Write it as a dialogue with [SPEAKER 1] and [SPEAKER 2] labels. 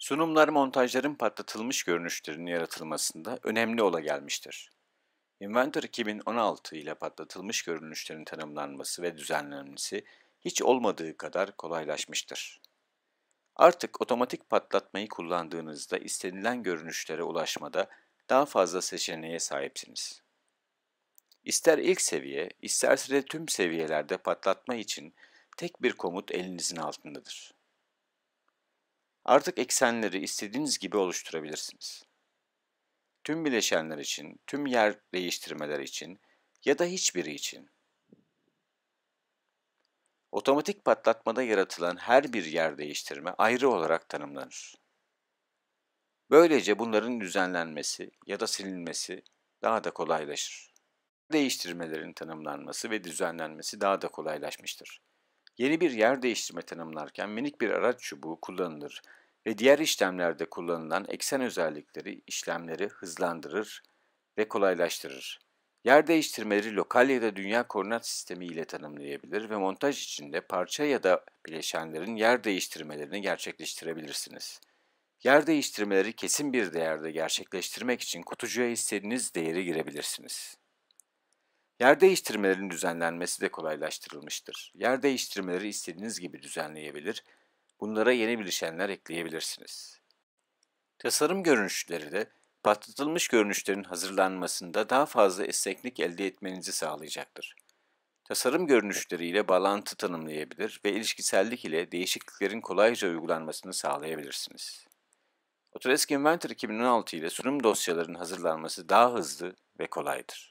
[SPEAKER 1] Sunumlar montajların patlatılmış görünüşlerinin yaratılmasında önemli ola gelmiştir. Inventor 2016 ile patlatılmış görünüşlerin tanımlanması ve düzenlenmesi hiç olmadığı kadar kolaylaşmıştır. Artık otomatik patlatmayı kullandığınızda istenilen görünüşlere ulaşmada daha fazla seçeneğe sahipsiniz. İster ilk seviye, isterse de tüm seviyelerde patlatma için tek bir komut elinizin altındadır. Artık eksenleri istediğiniz gibi oluşturabilirsiniz. Tüm bileşenler için, tüm yer değiştirmeler için ya da hiçbiri için. Otomatik patlatmada yaratılan her bir yer değiştirme ayrı olarak tanımlanır. Böylece bunların düzenlenmesi ya da silinmesi daha da kolaylaşır. Değiştirmelerin tanımlanması ve düzenlenmesi daha da kolaylaşmıştır. Yeni bir yer değiştirme tanımlarken minik bir araç çubuğu kullanılır ve diğer işlemlerde kullanılan eksen özellikleri işlemleri hızlandırır ve kolaylaştırır. Yer değiştirmeleri lokal ya da dünya koordinat sistemi ile tanımlayabilir ve montaj içinde parça ya da bileşenlerin yer değiştirmelerini gerçekleştirebilirsiniz. Yer değiştirmeleri kesin bir değerde gerçekleştirmek için kutucuya istediğiniz değeri girebilirsiniz. Yer değiştirmelerin düzenlenmesi de kolaylaştırılmıştır. Yer değiştirmeleri istediğiniz gibi düzenleyebilir, bunlara yeni bileşenler ekleyebilirsiniz. Tasarım görünüşleri de patlatılmış görünüşlerin hazırlanmasında daha fazla esneklik elde etmenizi sağlayacaktır. Tasarım görünüşleri ile bağlantı tanımlayabilir ve ilişkisellik ile değişikliklerin kolayca uygulanmasını sağlayabilirsiniz. Autodesk Inventor 2016 ile sunum dosyalarının hazırlanması daha hızlı ve kolaydır.